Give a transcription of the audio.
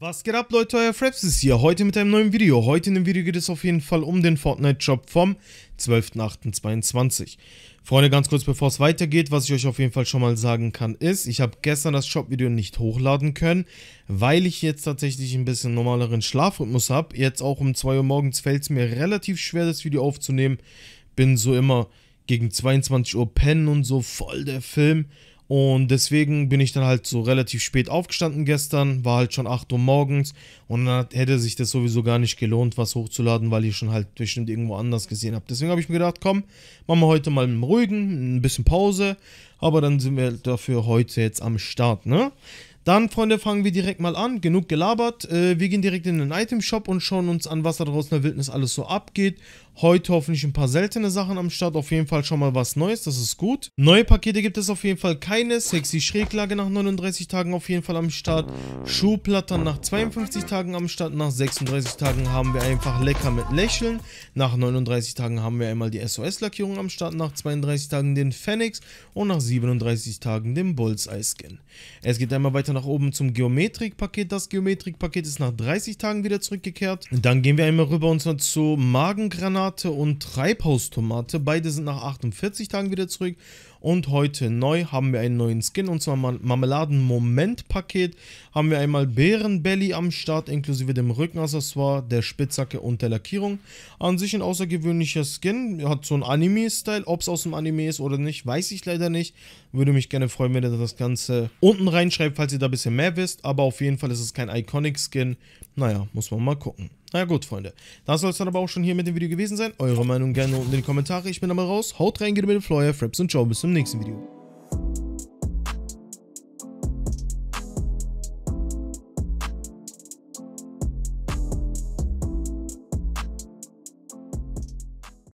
Was geht ab Leute, euer Fraps ist hier, heute mit einem neuen Video. Heute in dem Video geht es auf jeden Fall um den Fortnite-Job vom 12.08.22. Freunde, ganz kurz bevor es weitergeht, was ich euch auf jeden Fall schon mal sagen kann, ist, ich habe gestern das Shop-Video nicht hochladen können, weil ich jetzt tatsächlich ein bisschen normaleren Schlafrhythmus habe. Jetzt auch um 2 Uhr morgens fällt es mir relativ schwer, das Video aufzunehmen. Bin so immer gegen 22 Uhr pennen und so, voll der Film. Und deswegen bin ich dann halt so relativ spät aufgestanden gestern, war halt schon 8 Uhr morgens und dann hätte sich das sowieso gar nicht gelohnt, was hochzuladen, weil ihr schon halt bestimmt irgendwo anders gesehen habt. Deswegen habe ich mir gedacht, komm, machen wir heute mal einen Ruhigen, ein bisschen Pause, aber dann sind wir dafür heute jetzt am Start, ne? Dann, Freunde, fangen wir direkt mal an. Genug gelabert. Äh, wir gehen direkt in den Item-Shop und schauen uns an, was da draußen in der Wildnis alles so abgeht. Heute hoffentlich ein paar seltene Sachen am Start. Auf jeden Fall schon mal was Neues, das ist gut. Neue Pakete gibt es auf jeden Fall keine. Sexy Schräglage nach 39 Tagen auf jeden Fall am Start. Schuhplattern nach 52 Tagen am Start. Nach 36 Tagen haben wir einfach lecker mit Lächeln. Nach 39 Tagen haben wir einmal die SOS-Lackierung am Start. Nach 32 Tagen den Phoenix und nach 37 Tagen den Bullseye-Skin. Es geht einmal weiter nach nach oben zum Geometrik-Paket. Das Geometrik-Paket ist nach 30 Tagen wieder zurückgekehrt. Dann gehen wir einmal rüber und zwar zu Magengranate und Treibhaustomate. Beide sind nach 48 Tagen wieder zurück. Und heute neu haben wir einen neuen Skin und zwar Marmeladen-Moment-Paket. Haben wir einmal Bärenbelly am Start, inklusive dem Rückenaccessoire, der Spitzhacke und der Lackierung. An sich ein außergewöhnlicher Skin, hat so einen Anime-Style. Ob es aus dem Anime ist oder nicht, weiß ich leider nicht. Würde mich gerne freuen, wenn ihr das Ganze unten reinschreibt, falls ihr da ein bisschen mehr wisst. Aber auf jeden Fall ist es kein Iconic-Skin. Naja, muss man mal gucken. Na gut, Freunde. Das soll es dann aber auch schon hier mit dem Video gewesen sein. Eure Meinung gerne unten in die Kommentare. Ich bin einmal raus. Haut rein, geht mit dem Flyer, Fraps und ciao. Bis zum nächsten Video.